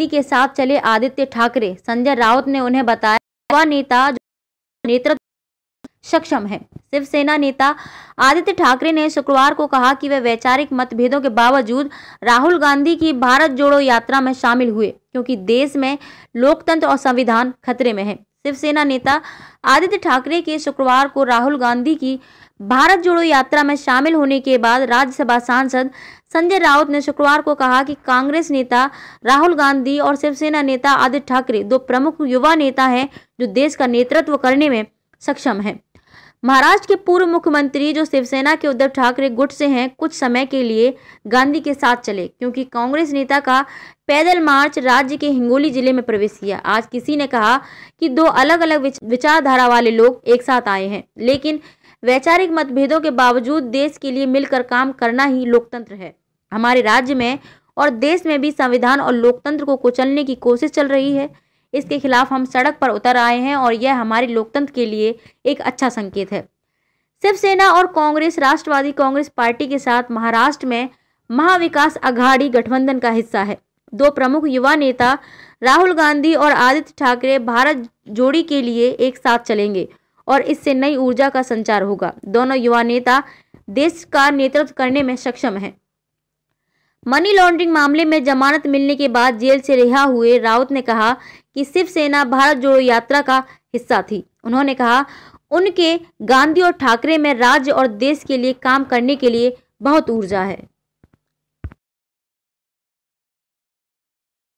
गांधी के साथ चले आदित्य ठाकरे संजय राउत ने उन्हें बताया युवा नेता नेतृत्व सक्षम है शिवसेना नेता आदित्य ठाकरे ने शुक्रवार को कहा कि वे वैचारिक मतभेदों के बावजूद राहुल गांधी की भारत जोड़ो यात्रा में शामिल हुए क्योंकि देश में लोकतंत्र और संविधान खतरे में है शिवसेना नेता आदित्य ठाकरे के शुक्रवार को राहुल गांधी की भारत जोड़ो यात्रा में शामिल होने के बाद राज्यसभा सांसद संजय राउत ने शुक्रवार को कहा कि कांग्रेस नेता राहुल गांधी और शिवसेना नेता आदित्य ठाकरे दो प्रमुख युवा नेता हैं जो देश का नेतृत्व करने में सक्षम हैं महाराष्ट्र के पूर्व मुख्यमंत्री जो शिवसेना के उद्धव ठाकरे गुट से हैं कुछ समय के लिए गांधी के साथ चले क्योंकि कांग्रेस नेता का पैदल मार्च राज्य के हिंगोली जिले में प्रवेश किया आज किसी ने कहा कि दो अलग अलग विचारधारा वाले लोग एक साथ आए हैं लेकिन वैचारिक मतभेदों के बावजूद देश के लिए मिलकर काम करना ही लोकतंत्र है हमारे राज्य में और देश में भी संविधान और लोकतंत्र को कुचलने की कोशिश चल रही है इसके खिलाफ हम सड़क पर उतर आए हैं और यह हमारे लोकतंत्र के लिए एक अच्छा संकेत है शिवसेना और कांग्रेस राष्ट्रवादी कांग्रेस पार्टी के साथ महाराष्ट्र में महाविकास अघाड़ी गठबंधन का हिस्सा है दो प्रमुख युवा नेता राहुल गांधी और आदित्य ठाकरे भारत जोड़ी के लिए एक साथ चलेंगे और इससे नई ऊर्जा का संचार होगा दोनों युवा नेता देश का नेतृत्व करने में सक्षम हैं मनी लॉन्ड्रिंग मामले में जमानत मिलने के बाद जेल से रिहा हुए राउत ने कहा कि शिवसेना भारत जोड़ो यात्रा का हिस्सा थी उन्होंने कहा उनके गांधी और ठाकरे में राज्य और देश के लिए काम करने के लिए बहुत ऊर्जा है